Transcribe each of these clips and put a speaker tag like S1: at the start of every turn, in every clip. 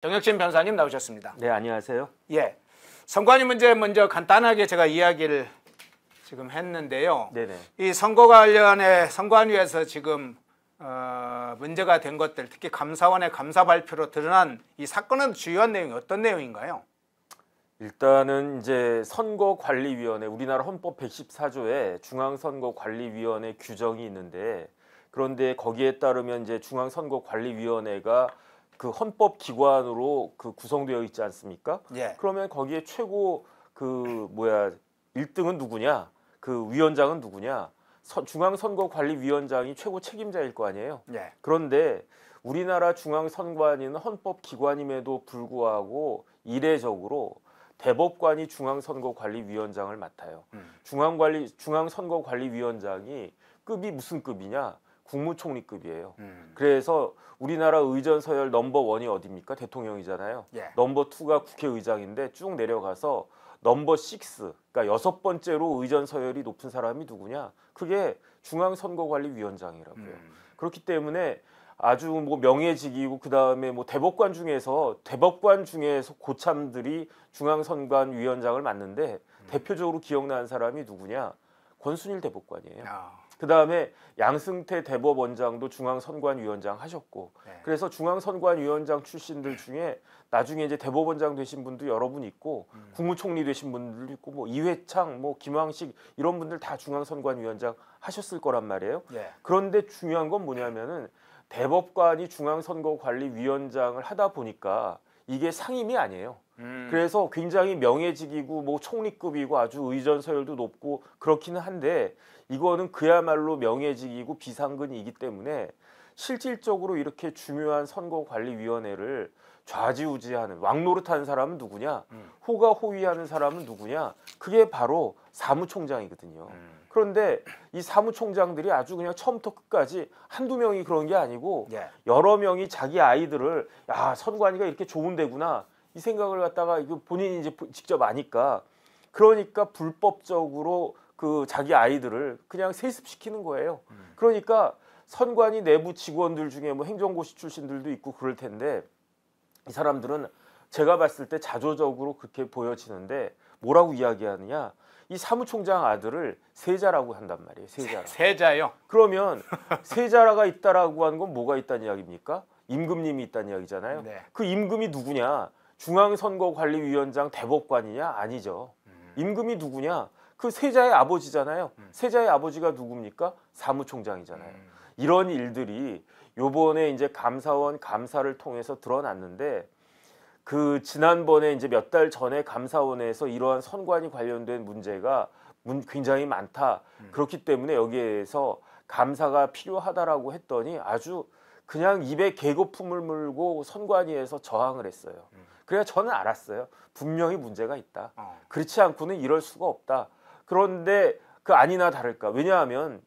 S1: 정혁진 변사님 나오셨습니다.
S2: 네, 안녕하세요.
S1: 예. 선관위 문제 먼저 간단하게 제가 이야기를 지금 했는데요. 네네. 이 선거 관련해 선관위에서 지금 어, 문제가 된 것들, 특히 감사원의 감사 발표로 드러난 이사건은 주요한 내용이 어떤 내용인가요?
S2: 일단은 이제 선거관리위원회 우리나라 헌법 114조에 중앙선거관리위원회 규정이 있는데 그런데 거기에 따르면 이제 중앙선거관리위원회가 그 헌법 기관으로 그 구성되어 있지 않습니까? 예. 그러면 거기에 최고 그 뭐야 1등은 누구냐? 그 위원장은 누구냐? 서, 중앙선거관리위원장이 최고 책임자일 거 아니에요. 예. 그런데 우리나라 중앙선관위는 헌법기관임에도 불구하고 이례적으로 대법관이 중앙선거관리위원장을 맡아요. 음. 중앙관리 중앙선거관리위원장이 급이 무슨 급이냐? 국무총리급이에요. 음. 그래서 우리나라 의전 서열 넘버 원이 어디입니까? 대통령이잖아요. 예. 넘버 투가 국회의장인데 쭉 내려가서 넘버 식스, 그러니까 여섯 번째로 의전 서열이 높은 사람이 누구냐? 그게 중앙선거관리위원장이라고요. 음. 그렇기 때문에 아주 뭐 명예직이고 그 다음에 뭐 대법관 중에서 대법관 중에서 고참들이 중앙선관위원장을 맡는데 음. 대표적으로 기억나는 사람이 누구냐? 권순일 대법관이에요. 야. 아. 그 다음에 양승태 대법원장도 중앙선관위원장 하셨고 네. 그래서 중앙선관위원장 출신들 중에 나중에 이제 대법원장 되신 분도 여러분 있고 음. 국무총리 되신 분들도 있고 뭐 이회창 뭐 김황식 이런 분들 다 중앙선관위원장 하셨을 거란 말이에요. 네. 그런데 중요한 건 뭐냐면은 대법관이 중앙선거관리위원장을 하다 보니까 이게 상임이 아니에요. 음. 그래서 굉장히 명예직이고 뭐 총리급이고 아주 의전 서열도 높고 그렇기는 한데 이거는 그야말로 명예직이고 비상근이기 때문에 실질적으로 이렇게 중요한 선거관리위원회를 좌지우지하는 왕노릇하는 사람은 누구냐 음. 호가호위하는 사람은 누구냐 그게 바로 사무총장이거든요 음. 그런데 이 사무총장들이 아주 그냥 처음부터 끝까지 한두 명이 그런 게 아니고 예. 여러 명이 자기 아이들을 야 선관위가 이렇게 좋은 데구나 이 생각을 갖다가 이거 본인이 이제 직접 아니까 그러니까 불법적으로 그 자기 아이들을 그냥 세습시키는 거예요. 음. 그러니까 선관위 내부 직원들 중에 뭐 행정고시 출신들도 있고 그럴 텐데 이 사람들은 제가 봤을 때 자조적으로 그렇게 보여지는데 뭐라고 이야기하느냐 이 사무총장 아들을 세자라고 한단 말이에요 세자
S1: 세자요
S2: 그러면 세자라가 있다라고 하는 건 뭐가 있다는 이야기입니까 임금님이 있다는 이야기잖아요 네. 그 임금이 누구냐 중앙선거관리위원장 대법관이냐 아니죠. 음. 임금이 누구냐? 그 세자의 아버지잖아요. 음. 세자의 아버지가 누굽니까? 사무총장이잖아요. 음. 이런 일들이 요번에 이제 감사원 감사를 통해서 드러났는데 그 지난번에 이제 몇 달 전에 감사원에서 이러한 선관위 관련된 문제가 문, 굉장히 많다. 그렇기 때문에 여기에서 감사가 필요하다라고 했더니 아주 그냥 입에 개고품을 물고 선관위에서 저항을 했어요. 음. 그래서 저는 알았어요. 분명히 문제가 있다. 어. 그렇지 않고는 이럴 수가 없다. 그런데 그 아니나 다를까. 왜냐하면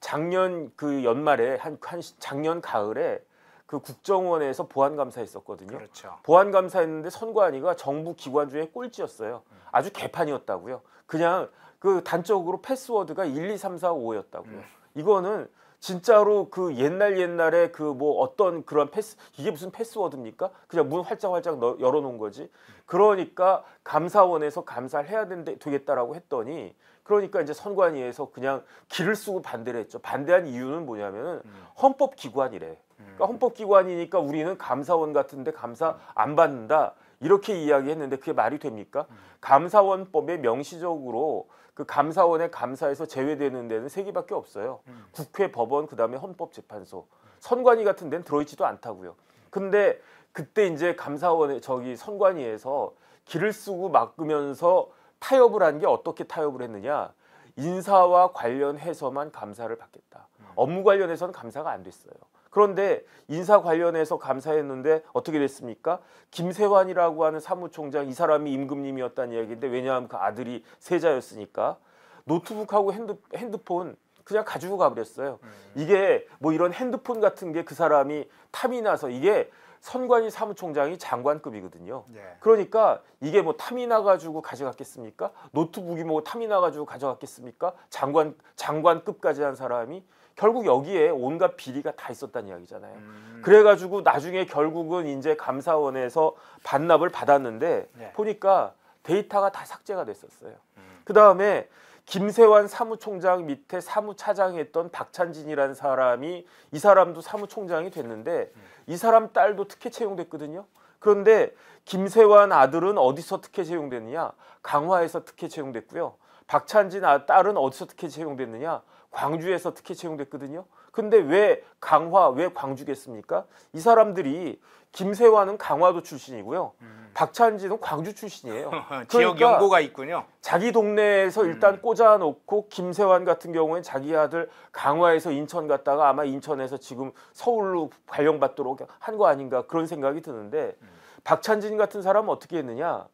S2: 작년 그 연말에 한, 한 작년 가을에 그 국정원에서 보안감사 했었거든요. 그렇죠. 보안감사 했는데 선관위가 정부 기관 중에 꼴찌였어요. 음. 아주 개판이었다고요. 그냥 그 단적으로 패스워드가 1, 2, 3, 4, 5였다고요. 음. 이거는 진짜로 그 옛날 옛날에 그 뭐 어떤 그런 패스 이게 무슨 패스워드입니까? 그냥 문 활짝 활짝 열어놓은 거지. 그러니까 감사원에서 감사를 해야 된대, 되겠다라고 했더니 그러니까 이제 선관위에서 그냥 길을 쓰고 반대를 했죠. 반대한 이유는 뭐냐면은 음. 헌법기관이래. 그러니까 음. 헌법기관이니까 우리는 감사원 같은데 감사 안 받는다 이렇게 이야기했는데 그게 말이 됩니까? 음. 감사원법에 명시적으로 그 감사원의 감사에서 제외되는 데는 세 개밖에 없어요. 음. 국회, 법원, 그다음에 헌법재판소. 선관위 같은 데는 들어있지도 않다고요. 근데 그때 이제 감사원에 저기 선관위에서 길을 쓰고 막으면서 타협을 한 게 어떻게 타협을 했느냐? 인사와 관련해서만 감사를 받겠다. 음. 업무 관련해서는 감사가 안 됐어요. 그런데 인사 관련해서 감사했는데 어떻게 됐습니까? 김세환이라고 하는 사무총장 이 사람이 임금님이었다는 이야기인데 왜냐하면 그 아들이 세자였으니까 노트북하고 핸드, 핸드폰 그냥 가지고 가버렸어요. 음. 이게 뭐 이런 핸드폰 같은 게 그 사람이 탐이 나서 이게 선관위 사무총장이 장관급이거든요. 예. 그러니까 이게 뭐 탐이 나가지고 가져갔겠습니까? 노트북이 뭐 탐이 나가지고 가져갔겠습니까? 장관 장관급까지 한 사람이 결국 여기에 온갖 비리가 다 있었다는 이야기잖아요. 음. 그래가지고 나중에 결국은 이제 감사원에서 반납을 받았는데 네. 보니까 데이터가 다 삭제가 됐었어요. 음. 그 다음에 김세환 사무총장 밑에 사무차장했던 박찬진이라는 사람이 이 사람도 사무총장이 됐는데 음. 이 사람 딸도 특혜 채용됐거든요. 그런데 김세환 아들은 어디서 특혜 채용됐느냐? 강화에서 특혜 채용됐고요. 박찬진 아, 딸은 어디서 특혜 채용됐느냐? 광주에서 특혜 채용됐거든요. 근데 왜 강화, 왜 광주겠습니까? 이 사람들이 김세환은 강화도 출신이고요. 음. 박찬진은 광주 출신이에요. 그러니까 지역 연고가 있군요. 자기 동네에서 음. 일단 음. 꽂아놓고 김세환 같은 경우엔 자기 아들 강화에서 인천 갔다가 아마 인천에서 지금 서울로 발령받도록 한 거 아닌가 그런 생각이 드는데 음. 박찬진 같은 사람은 어떻게 했느냐?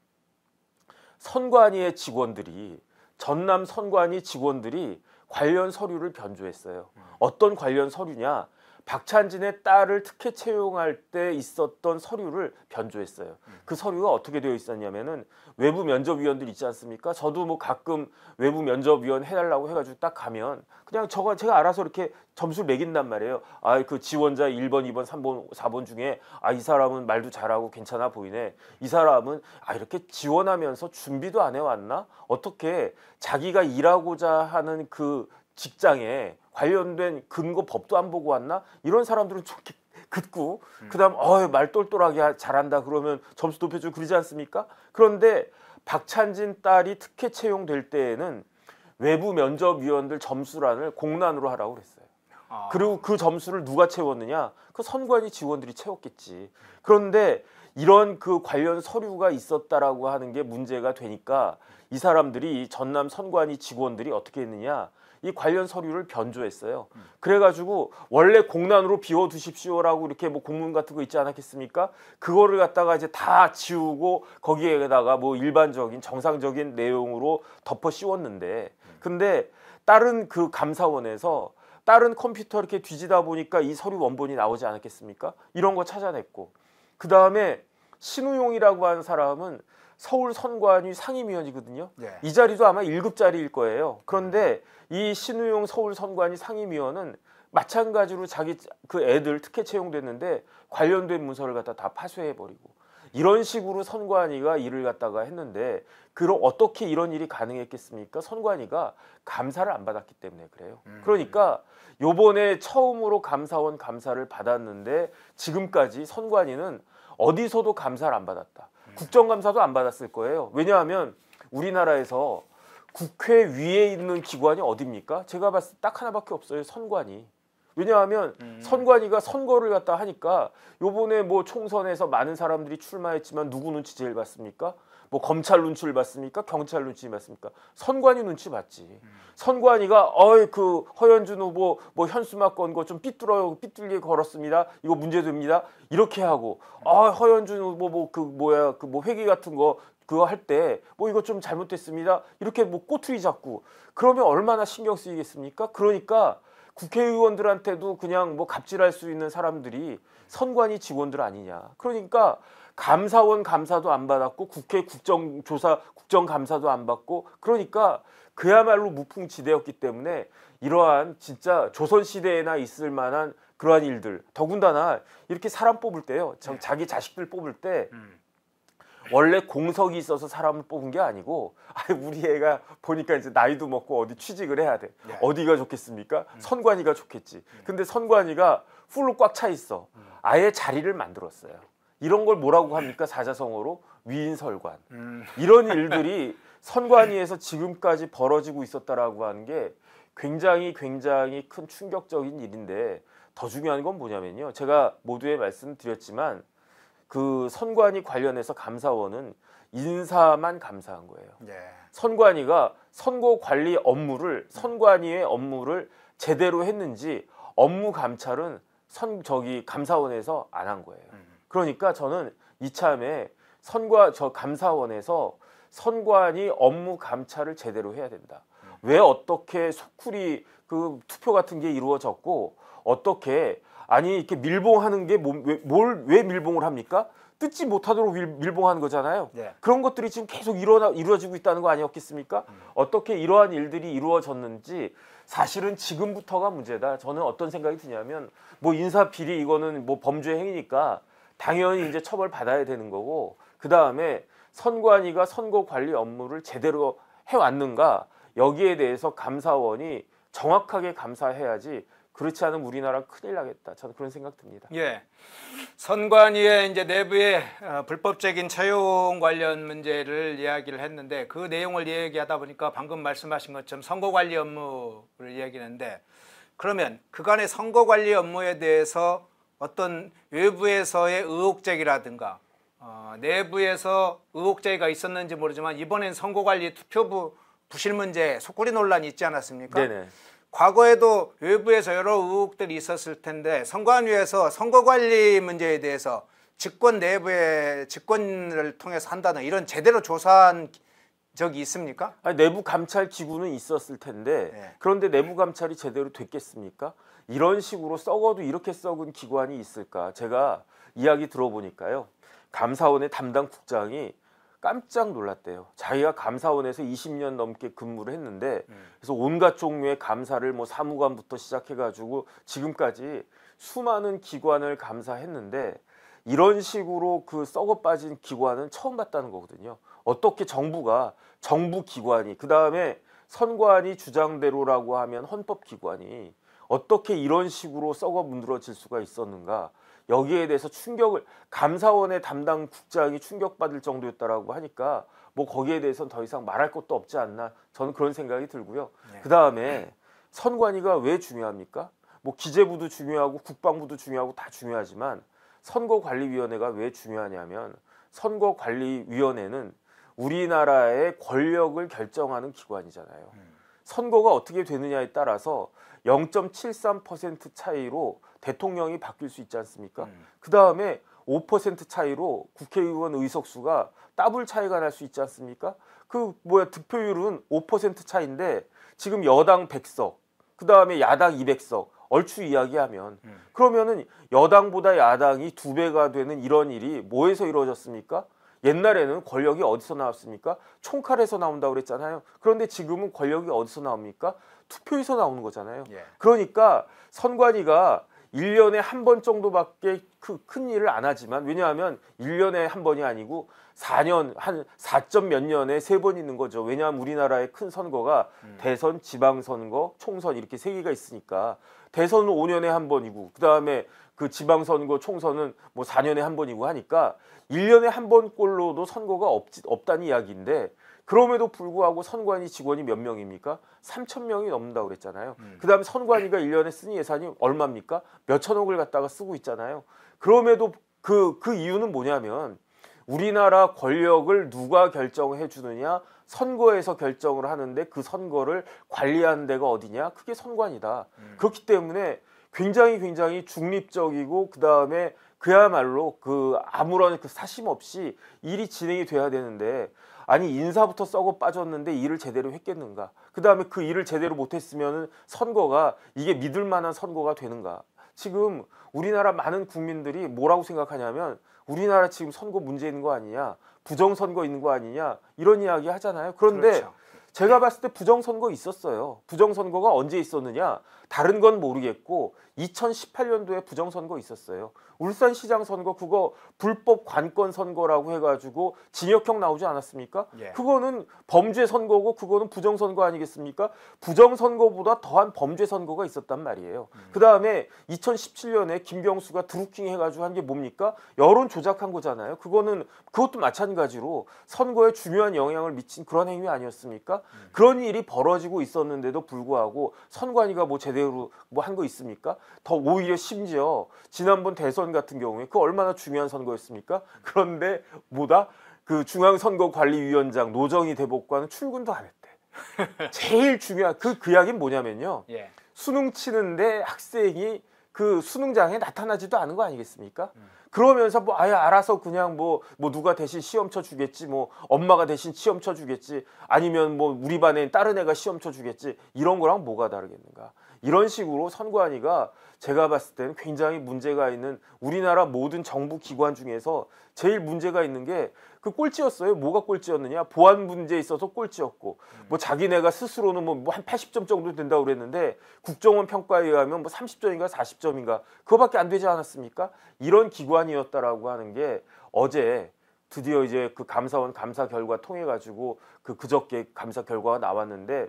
S2: 선관위의 직원들이 전남 선관위 직원들이 관련 서류를 변조했어요. 어떤 관련 서류냐? 박찬진의 딸을 특혜 채용할 때 있었던 서류를 변조했어요. 음. 그 서류가 어떻게 되어 있었냐면은 외부 면접위원들 있지 않습니까? 저도 뭐 가끔 외부 면접위원 해달라고 해가지고 딱 가면 그냥 저가 제가 알아서 이렇게 점수를 매긴단 말이에요. 아그 지원자 1번, 2번, 3번, 4번 중에 아 이 사람은 말도 잘하고 괜찮아 보이네. 이 사람은 아 이렇게 지원하면서 준비도 안 해왔나? 어떻게 자기가 일하고자 하는 그 직장에 관련된 근거 법도 안 보고 왔나 이런 사람들은 좋게 긋고 음. 그다음 어말 똘똘하게 잘한다 그러면 점수 높여주고 그러지 않습니까? 그런데 박찬진 딸이 특혜 채용될 때에는 외부 면접위원들 점수란을 공란으로 하라고 그랬어요. 아. 그리고 그 점수를 누가 채웠느냐? 그 선관위 직원들이 채웠겠지. 그런데 이런 그 관련 서류가 있었다라고 하는 게 문제가 되니까 이 사람들이 전남 선관위 직원들이 어떻게 했느냐? 이 관련 서류를 변조했어요. 그래가지고 원래 공란으로 비워두십시오라고 이렇게 뭐 공문 같은 거 있지 않았겠습니까? 그거를 갖다가 이제 다 지우고 거기에다가 뭐 일반적인 정상적인 내용으로 덮어 씌웠는데 근데 다른 그 감사원에서 다른 컴퓨터 이렇게 뒤지다 보니까 이 서류 원본이 나오지 않았겠습니까? 이런 거 찾아냈고 그 다음에 신우용이라고 하는 사람은 서울 선관위 상임위원이거든요. 예. 이 자리도 아마 1급 자리일 거예요. 그런데 이 신우용 서울 선관위 상임위원은 마찬가지로 자기 그 애들 특혜 채용됐는데 관련된 문서를 갖다 다 파쇄해 버리고 이런 식으로 선관위가 일을 갖다가 했는데 그럼 어떻게 이런 일이 가능했겠습니까? 선관위가 감사를 안 받았기 때문에 그래요. 음. 그러니까 요번에 처음으로 감사원 감사를 받았는데 지금까지 선관위는 어디서도 감사를 안 받았다. 국정감사도 안 받았을 거예요. 왜냐하면 우리나라에서 국회 위에 있는 기관이 어딥니까? 제가 봤을 때 딱 하나밖에 없어요. 선관위. 왜냐하면 음. 선관위가 선거를 갖다 하니까 요번에 뭐 총선에서 많은 사람들이 출마했지만 누구 눈치 제일 봤습니까? 뭐 검찰 눈치를 봤습니까? 경찰 눈치 봤습니까? 선관위 눈치 봤지. 음. 선관위가 어이 그 허현준 후보 뭐 현수막 건 거 좀 삐뚤어 요 삐뚤게 걸었습니다. 이거 문제됩니다. 이렇게 하고 음. 아 허현준 후보 뭐그 뭐야 그 뭐회계 같은 거 그거 할 때 뭐 이거 좀 잘못됐습니다. 이렇게 뭐 꼬투리 잡고 그러면 얼마나 신경 쓰이겠습니까? 그러니까 국회의원들한테도 그냥 뭐 갑질할 수 있는 사람들이 선관위 직원들 아니냐. 그러니까 감사원 감사도 안 받았고 국회 국정조사 국정감사도 안 받고 그러니까 그야말로 무풍지대였기 때문에 이러한 진짜 조선시대에나 있을 만한 그러한 일들 더군다나 이렇게 사람 뽑을 때요 참 네. 자기 자식들 뽑을 때 음. 원래 공석이 있어서 사람을 뽑은 게 아니고 아니 우리 애가 보니까 이제 나이도 먹고 어디 취직을 해야 돼 네. 어디가 좋겠습니까 음. 선관위가 좋겠지 음. 근데 선관위가 풀로 꽉 차 있어 아예 자리를 만들었어요 이런 걸 뭐라고 합니까? 사자성어로 위인설관. 음. 이런 일들이 선관위에서 지금까지 벌어지고 있었다라고 하는 게 굉장히 굉장히 큰 충격적인 일인데 더 중요한 건 뭐냐면요. 제가 모두에 말씀드렸지만 그 선관위 관련해서 감사원은 인사만 감사한 거예요. 예. 선관위가 선거 관리 업무를 선관위의 업무를 제대로 했는지 업무 감찰은 선 저기 감사원에서 안 한 거예요. 음. 그러니까 저는 이참에 선과 저 감사원에서 선관이 업무 감찰을 제대로 해야 된다. 왜 어떻게 소쿠리 그 투표 같은 게 이루어졌고 어떻게 아니 이렇게 밀봉하는 게 뭘 왜 밀봉을 합니까? 뜯지 못하도록 밀, 봉하는 거잖아요. 네. 그런 것들이 지금 계속 일어나, 이루어지고 있다는 거 아니었겠습니까? 음. 어떻게 이러한 일들이 이루어졌는지 사실은 지금부터가 문제다. 저는 어떤 생각이 드냐면 뭐 인사 비리 이거는 뭐 범죄 행위니까 당연히 이제 처벌 받아야 되는 거고 그 다음에 선관위가 선거 관리 업무를 제대로 해왔는가 여기에 대해서 감사원이 정확하게 감사해야지 그렇지 않으면 우리나라 큰일 나겠다. 저는 그런 생각 듭니다. 예.
S1: 선관위의 이제 내부의 어, 불법적인 채용 관련 문제를 이야기를 했는데 그 내용을 이야기하다 보니까 방금 말씀하신 것처럼 선거 관리 업무를 이야기하는데 그러면 그간의 선거 관리 업무에 대해서 어떤 외부에서의 의혹 제기라든가 어, 내부에서 의혹 제기가 있었는지 모르지만 이번엔 선거관리 투표부 부실 문제 속고리 논란이 있지 않았습니까? 네네. 과거에도 외부에서 여러 의혹들이 있었을 텐데 선관위에서 선거관리 문제에 대해서 직권 내부의 직권을 통해서 한다는 이런 제대로 조사한 적이 있습니까? 아니, 내부 감찰
S2: 기구는 있었을 텐데 네. 그런데 내부 감찰이 제대로 됐겠습니까? 이런 식으로 썩어도 이렇게 썩은 기관이 있을까? 제가 이야기 들어보니까요. 감사원의 담당 국장이 깜짝 놀랐대요. 자기가 감사원에서 20년 넘게 근무를 했는데 음. 그래서 온갖 종류의 감사를 뭐 사무관부터 시작해 가지고 지금까지 수많은 기관을 감사했는데 이런 식으로 그 썩어 빠진 기관은 처음 봤다는 거거든요. 어떻게 정부가 정부 기관이 그다음에 선관위 주장대로라고 하면 헌법 기관이 어떻게 이런 식으로 썩어 문드러질 수가 있었는가 여기에 대해서 충격을 감사원의 담당 국장이 충격받을 정도였다라고 하니까 뭐 거기에 대해서는 더 이상 말할 것도 없지 않나 저는 그런 생각이 들고요. 네. 그 다음에 선관위가 왜 중요합니까? 뭐 기재부도 중요하고 국방부도 중요하고 다 중요하지만 선거관리위원회가 왜 중요하냐면 선거관리위원회는 우리나라의 권력을 결정하는 기관이잖아요. 음. 선거가 어떻게 되느냐에 따라서 0.73% 차이로 대통령이 바뀔 수 있지 않습니까? 음. 그 다음에 5% 차이로 국회의원 의석수가 따블 차이가 날 수 있지 않습니까? 그 뭐야 득표율은 5% 차인데 지금 여당 100석, 그 다음에 야당 200석 얼추 이야기하면 음. 그러면은 여당보다 야당이 두 배가 되는 이런 일이 뭐에서 이루어졌습니까? 옛날에는 권력이 어디서 나왔습니까? 총칼에서 나온다고 그랬잖아요. 그런데 지금은 권력이 어디서 나옵니까? 투표에서 나오는 거잖아요. 예. 그러니까 선관위가 1년에 한 번 정도밖에 그 큰 일을 안 하지만 왜냐하면 1년에 한 번이 아니고 4년 한 4점 몇 년에 세 번 있는 거죠. 왜냐하면 우리나라의 큰 선거가 음. 대선, 지방선거, 총선 이렇게 세 개가 있으니까 대선은 5년에 한 번이고 그다음에 그 지방선거 총선은 뭐 4년에 한 번이고 하니까 1년에 한 번꼴로도 선거가 없, 지 없다는 이야기인데 그럼에도 불구하고 선관위 직원이 몇 명입니까? 3천 명이 넘는다고 그랬잖아요. 음. 그다음에 선관위가 1년에 쓰니 예산이 얼마입니까? 몇천억을 갖다가 쓰고 있잖아요. 그럼에도 그, 그 이유는 뭐냐면 우리나라 권력을 누가 결정해 주느냐 선거에서 결정을 하는데 그 선거를 관리하는 데가 어디냐 그게 선관이다 음. 그렇기 때문에 굉장히 굉장히 중립적이고 그 다음에 그야말로 그 아무런 그 사심 없이 일이 진행이 돼야 되는데 아니 인사부터 썩어 빠졌는데 일을 제대로 했겠는가 그 다음에 그 일을 제대로 못했으면 선거가 이게 믿을 만한 선거가 되는가 지금 우리나라 많은 국민들이 뭐라고 생각하냐면 우리나라 지금 선거 문제 있는 거 아니냐 부정선거 있는 거 아니냐 이런 이야기 하잖아요 그런데 그렇죠. 제가 봤을 때 부정선거 있었어요. 부정선거가 언제 있었느냐? 다른 건 모르겠고 2018년도에 부정선거 있었어요. 울산시장 선거 그거 불법 관건 선거라고 해가지고 징역형 나오지 않았습니까? 예. 그거는 범죄 선거고 그거는 부정 선거 아니겠습니까? 부정 선거보다 더한 범죄 선거가 있었단 말이에요. 음. 그 다음에 2017년에 김병수가 드루킹 해가지고 한 게 뭡니까? 여론 조작한 거잖아요. 그거는 그것도 마찬가지로 선거에 중요한 영향을 미친 그런 행위 아니었습니까? 음. 그런 일이 벌어지고 있었는데도 불구하고 선관위가 뭐 제대로 뭐 한 거 있습니까? 더 오히려 심지어 지난번 대선 같은 경우에 그 얼마나 중요한 선거였습니까? 그런데 뭐다 그 중앙선거관리위원장 노정희 대법관은 출근도 안 했대. 제일 중요한 그그 약이 그 뭐냐면요. 예. 수능 치는데 학생이 그 수능장에 나타나지도 않은 거 아니겠습니까? 음. 그러면서 뭐 아예 알아서 그냥 뭐뭐 뭐 누가 대신 시험 쳐 주겠지 뭐 엄마가 대신 시험 쳐 주겠지 아니면 뭐 우리 반에 다른 애가 시험 쳐 주겠지 이런 거랑 뭐가 다르겠는가? 이런 식으로 선관위가 제가 봤을 때는 굉장히 문제가 있는 우리나라 모든 정부 기관 중에서 제일 문제가 있는 게 그 꼴찌였어요. 뭐가 꼴찌였느냐? 보안 문제에 있어서 꼴찌였고 음. 뭐 자기네가 스스로는 뭐한 뭐 80점 정도 된다고 그랬는데 국정원 평가에 의하면 뭐 30점인가 40점인가 그거밖에 안 되지 않았습니까? 이런 기관이었다라고 하는 게 어제 드디어 이제 그 감사원 감사 결과 통해 가지고 그 그저께 감사 결과가 나왔는데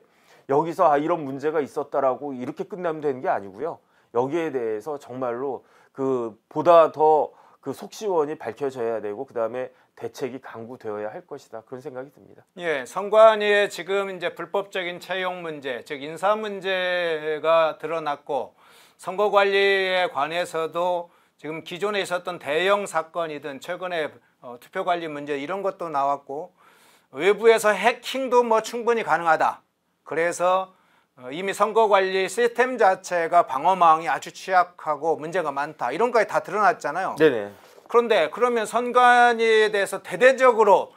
S2: 여기서 아 이런 문제가 있었다라고 이렇게 끝나면 되는 게 아니고요. 여기에 대해서 정말로 그 보다 더 그 속시원이 밝혀져야 되고 그다음에 대책이 강구되어야 할 것이다 그런 생각이 듭니다.
S1: 예, 선관위의 지금 이제 불법적인 채용 문제, 즉 인사 문제가 드러났고 선거 관리에 관해서도 지금 기존에 있었던 대형 사건이든 최근에 어, 투표 관리 문제 이런 것도 나왔고 외부에서 해킹도 뭐 충분히 가능하다. 그래서 어, 이미 선거관리 시스템 자체가 방어망이 아주 취약하고 문제가 많다 이런 거지다 드러났잖아요. 네네. 그런데 그러면 선관위에 대해서 대대적으로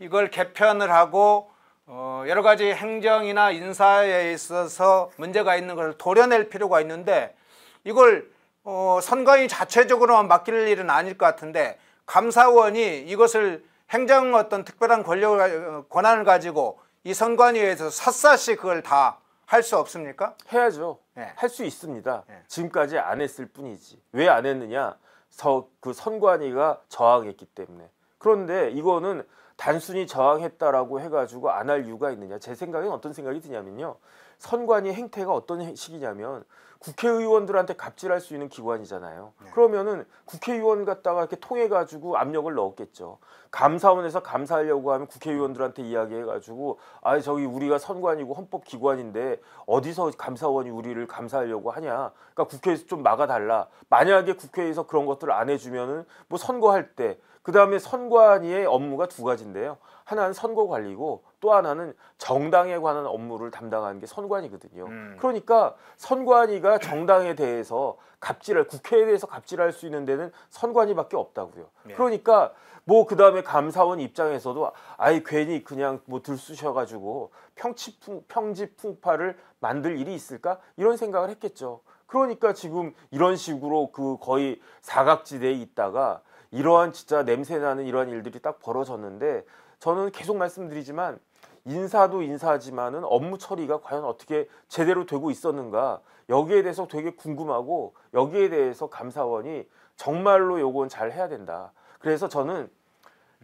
S1: 이걸 개편을 하고 어 여러 가지 행정이나 인사에 있어서 문제가 있는 것을 도려낼 필요가 있는데 이걸 어 선관위 자체적으로만 맡길 일은 아닐 것 같은데 감사원이 이것을 행정 어떤 특별한 권력 권한을 가지고 이 선관위에서 샅샅이 그걸 다 할 수 없습니까? 해야죠. 네. 예. 할수 있습니다. 네. 지금까지 안 했을 뿐이지.
S2: 왜 안 했느냐? 서, 그 선관위가 저항했기 때문에. 그런데 이거는 단순히 저항했다라고 해가지고 안 할 이유가 있느냐? 제 생각엔 어떤 생각이 드냐면요. 선관위 행태가 어떤 식이냐면 국회의원들한테 갑질할 수 있는 기관이잖아요. 네. 그러면은 국회의원 갖다가 이렇게 통해 가지고 압력을 넣었겠죠. 감사원에서 감사하려고 하면 국회의원들한테 이야기해 가지고 아 저기 우리가 선관이고 헌법 기관인데 어디서 감사원이 우리를 감사하려고 하냐. 그러니까 국회에서 좀 막아 달라. 만약에 국회에서 그런 것들을 안해 주면은 뭐 선거할 때 그다음에 선관위의 업무가 두 가지인데요. 하나는 선거 관리고 또 하나는 정당에 관한 업무를 담당하는 게 선관위거든요. 음. 그러니까 선관위가 정당에 대해서 갑질할 국회에 대해서 갑질할 수 있는 데는 선관위밖에 없다고요. 네. 그러니까 뭐 그다음에 감사원 입장에서도 아예 괜히 그냥 뭐 들쑤셔 가지고 평치풍 평지풍파를 만들 일이 있을까? 이런 생각을 했겠죠. 그러니까 지금 이런 식으로 그 거의 사각지대에 있다가 이러한 진짜 냄새 나는 이러한 일들이 딱 벌어졌는데 저는 계속 말씀드리지만 인사도 인사지만은 하 업무 처리가 과연 어떻게 제대로 되고 있었는가 여기에 대해서 되게 궁금하고 여기에 대해서 감사원이 정말로 요건 잘 해야 된다. 그래서 저는 음.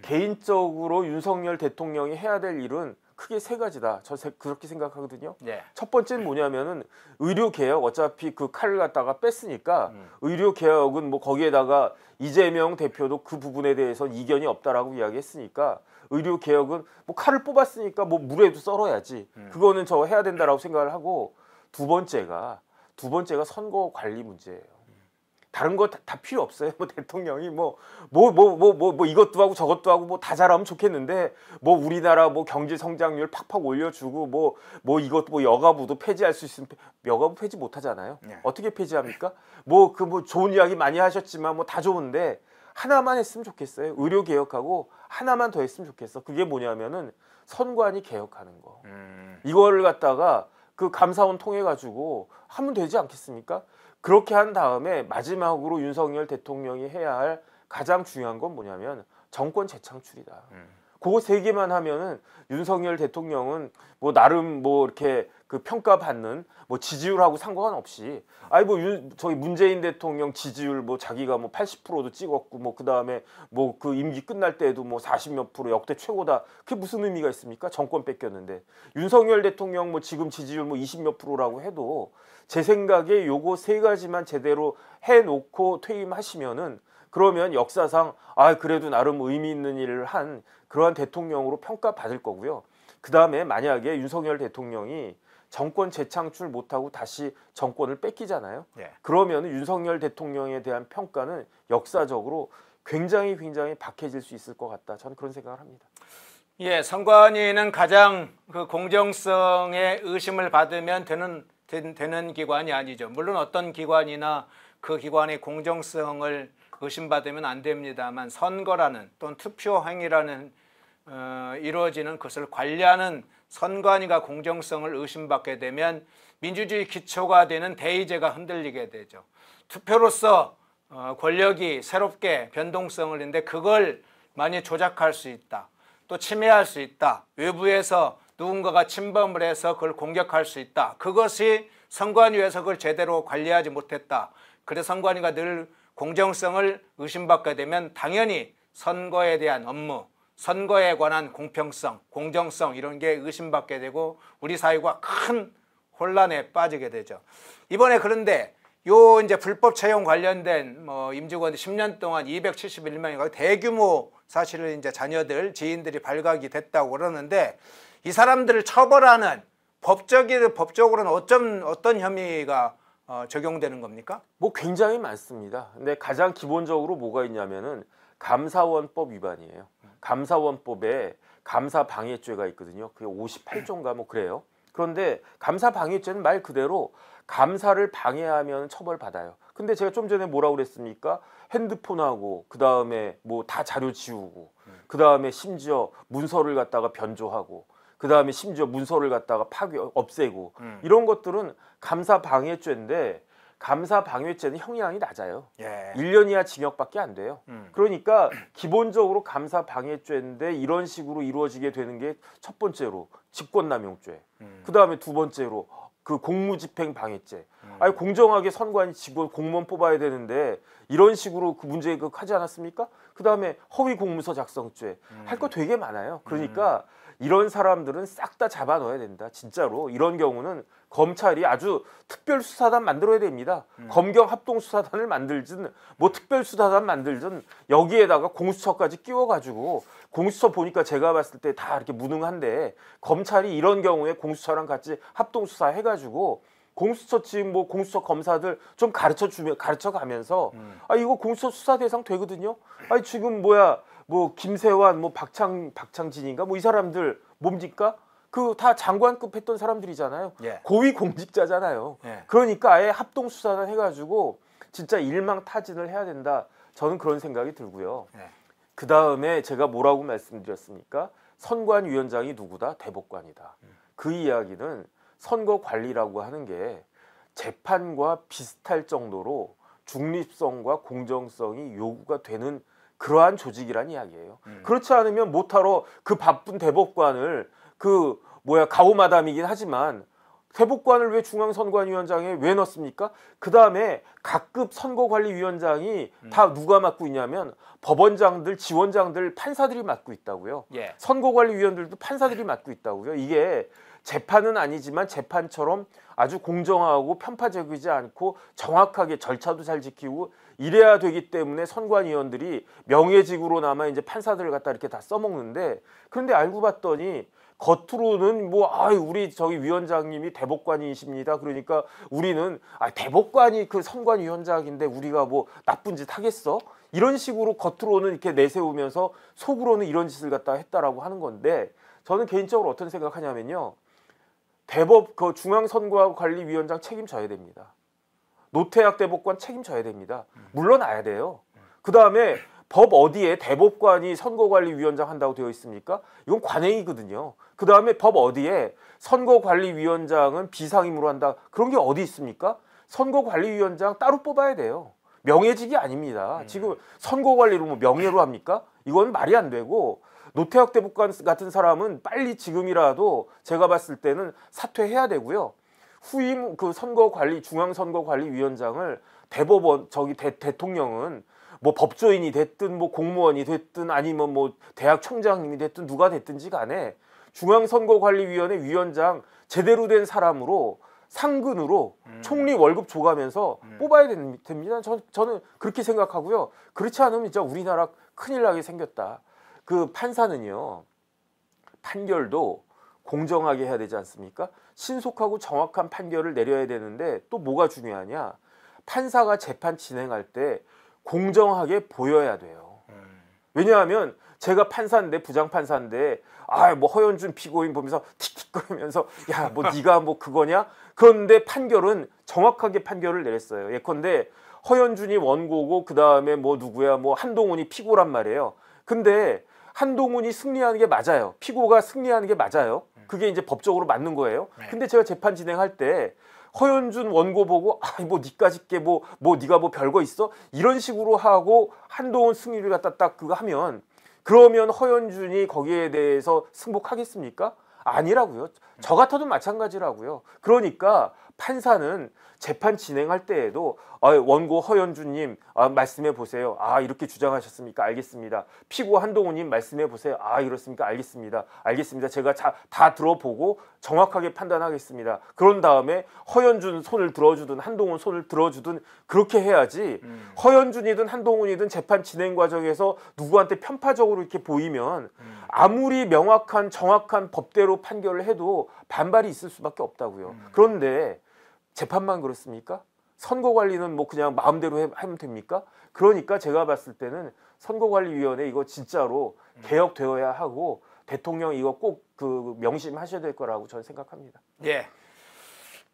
S2: 개인적으로 윤석열 대통령이 해야 될 일은 크게 세 가지다. 저 세, 그렇게 생각하거든요. 네. 첫 번째는 뭐냐면은 의료 개혁 어차피 그 칼을 갖다가 뺐으니까 음. 의료 개혁은 뭐 거기에다가 이재명 대표도 그 부분에 대해서 이견이 없다라고 이야기했으니까 의료 개혁은 뭐 칼을 뽑았으니까 뭐 물에도 썰어야지. 음. 그거는 저 해야 된다라고 생각을 하고 두 번째가 두 번째가 선거 관리 문제예요. 다른 거 다 필요 없어요. 뭐 대통령이 뭐뭐뭐뭐뭐뭐 뭐, 뭐, 뭐, 이것도 하고 저것도 하고 뭐 다 잘하면 좋겠는데 뭐 우리나라 뭐 경제 성장률 팍팍 올려주고 뭐 뭐 이것 도뭐 여가부도 폐지할 수 있으면 여가부 폐지 못하잖아요. 네. 어떻게 폐지합니까? 뭐 그뭐 그 뭐 좋은 이야기 많이 하셨지만 뭐 다 좋은데 하나만 했으면 좋겠어요. 의료 개혁하고 하나만 더 했으면 좋겠어. 그게 뭐냐면은 선관위 개혁하는 거. 음. 이거를 갖다가 그 감사원 통해 가지고 하면 되지 않겠습니까? 그렇게 한 다음에 마지막으로 윤석열 대통령이 해야 할 가장 중요한 건 뭐냐면 정권 재창출이다. 음. 그거 세 개만 하면은 윤석열 대통령은 뭐 나름 뭐 이렇게 그 평가받는 뭐 지지율하고 상관없이 아이뭐 윤, 저기 문재인 대통령 지지율 뭐 자기가 뭐 80%도 찍었고 뭐 그다음에 뭐 그 임기 끝날 때에도 뭐 40 몇 프로 역대 최고다. 그게 무슨 의미가 있습니까? 정권 뺏겼는데. 윤석열 대통령 뭐 지금 지지율 뭐 20 몇 프로라고 해도 제 생각에 요거 세 가지만 제대로 해 놓고 퇴임하시면은 그러면 역사상 아 그래도 나름 의미 있는 일을 한 그러한 대통령으로 평가받을 거고요. 그다음에 만약에 윤석열 대통령이 정권 재창출 못하고 다시 정권을 뺏기잖아요. 네. 그러면 윤석열 대통령에 대한 평가는 역사적으로 굉장히 굉장히 박해질 수 있을 것 같다. 저는 그런 생각을 합니다.
S1: 예, 선관위는 가장 그 공정성에 의심을 받으면 되는 되, 는 기관이 아니죠. 물론 어떤 기관이나 그 기관의 공정성을 의심받으면 안 됩니다만 선거라는 또는 투표 행위라는 어, 이루어지는 것을 관리하는 선관위가 공정성을 의심받게 되면 민주주의 기초가 되는 대의제가 흔들리게 되죠. 투표로서 어, 권력이 새롭게 변동성을 있는데 그걸 많이 조작할 수 있다. 또 침해할 수 있다. 외부에서 누군가가 침범을 해서 그걸 공격할 수 있다. 그것이 선관위에서 그걸 제대로 관리하지 못했다. 그래서 선관위가 늘 공정성을 의심받게 되면 당연히 선거에 대한 업무, 선거에 관한 공평성, 공정성 이런 게 의심받게 되고 우리 사회가 큰 혼란에 빠지게 되죠. 이번에 그런데 요 이제 불법 채용 관련된 뭐 임직원 10년 동안 271명이 대규모 사실은 이제 자녀들 지인들이 발각이 됐다고 그러는데 이 사람들을 처벌하는 법적인 법적으로는 어쩜 어떤 혐의가 어, 적용되는 겁니까? 뭐 굉장히
S2: 많습니다. 근데 가장 기본적으로 뭐가 있냐면은 감사원법 위반이에요. 감사원법에 감사방해죄가 있거든요. 그게 58조인가 뭐 그래요. 그런데 감사방해죄는 말 그대로 감사를 방해하면 처벌받아요. 근데 제가 좀 전에 뭐라고 그랬습니까? 핸드폰하고 그 다음에 뭐 다 자료 지우고 그 다음에 심지어 문서를 갖다가 변조하고 그 다음에 심지어 문서를 갖다가 파괴 없애고 음. 이런 것들은 감사 방해죄인데 감사 방해죄는 형량이 낮아요. 예. 1년 이하 징역밖에 안 돼요. 음. 그러니까 기본적으로 감사 방해죄인데 이런 식으로 이루어지게 되는 게 첫 번째로 직권남용죄. 음. 그다음에 두 번째로 그 공무집행 방해죄. 음. 아니 공정하게 선관위 직원 공무원 뽑아야 되는데 이런 식으로 그 문제 에그 하지 않았습니까? 그다음에 허위 공문서 작성죄. 음. 할거 되게 많아요. 그러니까 음. 이런 사람들은 싹 다 잡아 넣어야 된다. 진짜로 이런 경우는 검찰이 아주 특별수사단 만들어야 됩니다. 음. 검경 합동수사단을 만들든 뭐 특별수사단 만들든 여기에다가 공수처까지 끼워가지고 공수처 보니까 제가 봤을 때 다 이렇게 무능한데 검찰이 이런 경우에 공수처랑 같이 합동수사 해가지고 공수처 지금 뭐 공수처 검사들 좀 가르쳐 주면 가르쳐 가면서 음. 아 이거 공수처 수사 대상 되거든요. 아니 지금 뭐야 뭐 김세환 뭐 박창 박창진인가 뭐 이 사람들 뭡니까? 그다 장관급 했던 사람들이잖아요. 예. 고위 공직자잖아요. 예. 그러니까 아예 합동 수사를 해가지고 진짜 일망타진을 해야 된다. 저는 그런 생각이 들고요. 예. 그 다음에 제가 뭐라고 말씀드렸습니까? 선관위원장이 누구다? 대법관이다. 음. 그 이야기는 선거 관리라고 하는 게 재판과 비슷할 정도로 중립성과 공정성이 요구가 되는 그러한 조직이란 이야기예요. 음. 그렇지 않으면 못하러 그 바쁜 대법관을 그 뭐야 가오마담이긴 하지만 대복관을왜 중앙선관위원장에 왜 넣습니까? 그 다음에 각급 선거관리위원장이 음. 다 누가 맡고 있냐면 법원장들, 지원장들, 판사들이 맡고 있다고요. 예. 선거관리위원들도 판사들이 맡고 있다고요. 이게 재판은 아니지만 재판처럼 아주 공정하고 편파적이지 않고 정확하게 절차도 잘 지키고 이래야 되기 때문에 선관위원들이 명예직으로 남아 이제 판사들 을 갖다 이렇게 다 써먹는데 그런데 알고 봤더니 겉으로는 뭐 아, 우리 저기 위원장님이 대법관이십니다. 그러니까 우리는 아, 대법관이 그 선관위원장인데 우리가 뭐 나쁜 짓 하겠어? 이런 식으로 겉으로는 이렇게 내세우면서 속으로는 이런 짓을 갖다 했다라고 하는 건데 저는 개인적으로 어떤 생각하냐면요. 대법 그 중앙선거관리위원장 책임져야 됩니다. 노태학 대법관 책임져야 됩니다. 물러나야 돼요. 그 다음에 법 어디에 대법관이 선거관리위원장 한다고 되어 있습니까? 이건 관행이거든요. 그 다음에 법 어디에 선거관리위원장은 비상임으로 한다. 그런 게 어디 있습니까? 선거관리위원장 따로 뽑아야 돼요. 명예직이 아닙니다. 음. 지금 선거관리로 뭐 명예로 합니까? 이건 말이 안 되고 노태학 대법관 같은 사람은 빨리 지금이라도 제가 봤을 때는 사퇴해야 되고요. 후임 그 선거관리 중앙선거관리위원장을 대법원 저기 대, 대통령은 뭐 법조인이 됐든 뭐 공무원이 됐든 아니면 뭐 대학 총장님이 됐든 누가 됐든지 간에 중앙선거관리위원회 위원장 제대로 된 사람으로 상근으로 음. 총리 월급 줘가면서 음. 뽑아야 됩니다. 저, 저는 그렇게 생각하고요. 그렇지 않으면 진짜 우리나라 큰일 나게 생겼다. 그 판사는요. 판결도 공정하게 해야 되지 않습니까? 신속하고 정확한 판결을 내려야 되는데 또 뭐가 중요하냐? 판사가 재판 진행할 때 공정하게 보여야 돼요. 음. 왜냐하면 제가 판사인데 부장 판사인데 아 뭐 허연준 피고인 보면서 틱틱거리면서 야뭐 네가 뭐 그거냐 그런데 판결은 정확하게 판결을 내렸어요. 예컨대 허연준이 원고고 그 다음에 뭐 누구야 뭐 한동훈이 피고란 말이에요. 근데 한동훈이 승리하는 게 맞아요. 피고가 승리하는 게 맞아요. 음. 그게 이제 법적으로 맞는 거예요. 네. 근데 제가 재판 진행할 때 허연준 원고 보고 아뭐 니까짓 게뭐뭐 뭐 니가 뭐 별거 있어 이런 식으로 하고 한동훈 승리를 갖다 딱 그거 하면 그러면 허연준이 거기에 대해서 승복하겠습니까? 아니라고요. 저 같아도 마찬가지라고요. 그러니까 판사는 재판 진행할 때에도 아, 원고 허연주님 아, 말씀해 보세요. 아 이렇게 주장하셨습니까? 알겠습니다. 피고 한동훈님 말씀해 보세요. 아 이렇습니까? 알겠습니다. 알겠습니다. 제가 자, 다 들어보고 정확하게 판단하겠습니다. 그런 다음에 허연준 손을 들어주든 한동훈 손을 들어주든 그렇게 해야지 음. 허연준이든 한동훈이든 재판 진행 과정에서 누구한테 편파적으로 이렇게 보이면 음. 아무리 명확한 정확한 법대로 판결을 해도 반발이 있을 수밖에 없다고요. 음. 그런데 재판만 그렇습니까? 선거 관리는 뭐 그냥 마음대로 하면 됩니까? 그러니까 제가 봤을 때는 선거관리위원회 이거 진짜로 음. 개혁되어야 하고 대통령 이거 꼭 그 명심하셔야 될 거라고 저는 생각합니다.
S1: 예.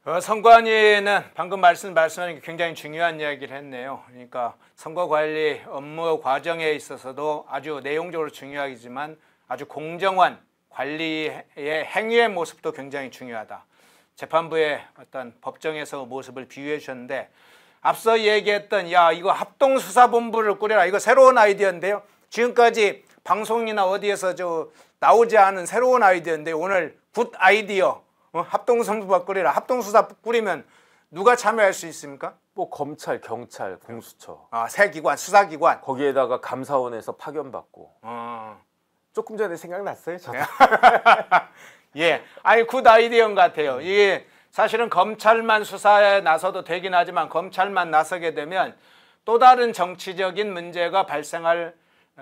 S1: 어, 선관위는 방금 말씀 말씀하신 게 굉장히 중요한 이야기를 했네요. 그러니까 선거 관리 업무 과정에 있어서도 아주 내용적으로 중요하지만 아주 공정한 관리의 행위의 모습도 굉장히 중요하다. 재판부의 어떤 법정에서 모습을 비유해 주셨는데 앞서 얘기했던 야 이거 합동수사본부를 꾸려라 이거 새로운 아이디어인데요. 지금까지 방송이나 어디에서 저 나오지 않은 새로운 아이디어인데 오늘 굿 아이디어 어? 합동수사본부 꾸려라 합동수사 꾸리면 누가 참여할 수 있습니까? 뭐 검찰, 경찰, 공수처 아 새 기관, 수사기관 거기에다가 감사원에서 파견받고 어. 조금
S2: 전에 생각났어요. 저도.
S1: 예. 아니, 굿아이디언 같아요. 이게 사실은 검찰만 수사에 나서도 되긴 하지만 검찰만 나서게 되면 또 다른 정치적인 문제가 발생할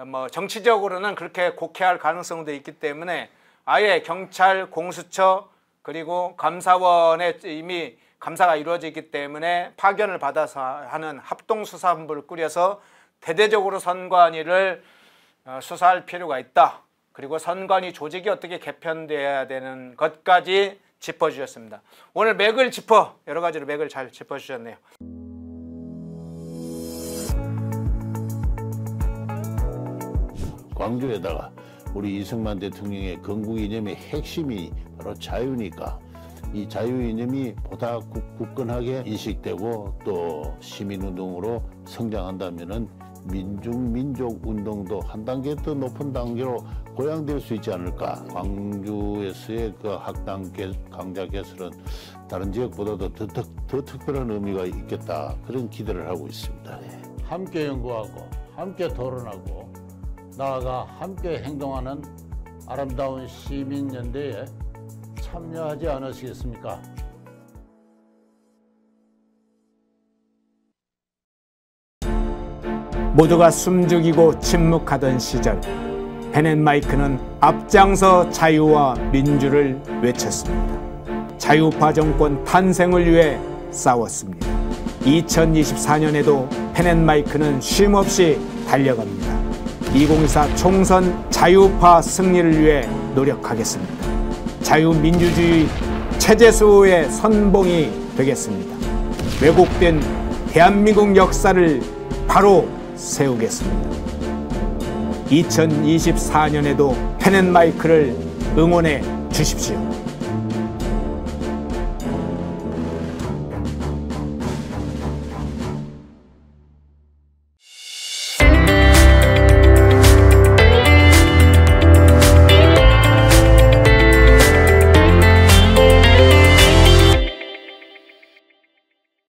S1: 뭐 정치적으로는 그렇게 곡해할 가능성도 있기 때문에 아예 경찰 공수처 그리고 감사원에 이미 감사가 이루어지기 때문에 파견을 받아서 하는 합동수사본부를 꾸려서 대대적으로 선관위를 어, 수사할 필요가 있다. 그리고 선관위 조직이 어떻게 개편되어야 되는 것까지 짚어주셨습니다. 오늘 맥을 짚어 여러 가지로 맥을 잘 짚어주셨네요. 광주에다가 우리 이승만 대통령의 건국 이념의 핵심이 바로 자유니까 이 자유 이념이 보다 굳건하게 인식되고 또 시민운동으로 성장한다면은 민중 민족 운동도 한 단계 더 높은 단계로 고양될 수 있지 않을까. 광주에서의 그 학당 개, 강좌 개설은 다른 지역보다도 더, 더, 더, 특별한 의미가 있겠다 그런 기대를 하고 있습니다. 네. 함께 연구하고 함께 토론하고 나아가 함께 행동하는 아름다운 시민연대에 참여하지 않으시겠습니까? 모두가 숨죽이고 침묵하던 시절 베넷마이크는 앞장서 자유와 민주를 외쳤습니다. 자유파 정권 탄생을 위해 싸웠습니다. 2024년에도 베넷마이크는 쉼없이 달려갑니다. 2024 총선 자유파 승리를 위해 노력하겠습니다. 자유민주주의 체제수호의 선봉이 되겠습니다. 왜곡된 대한민국 역사를 바로 세우겠습니다. 2024년에도 펜앤마이크를 응원해 주십시오.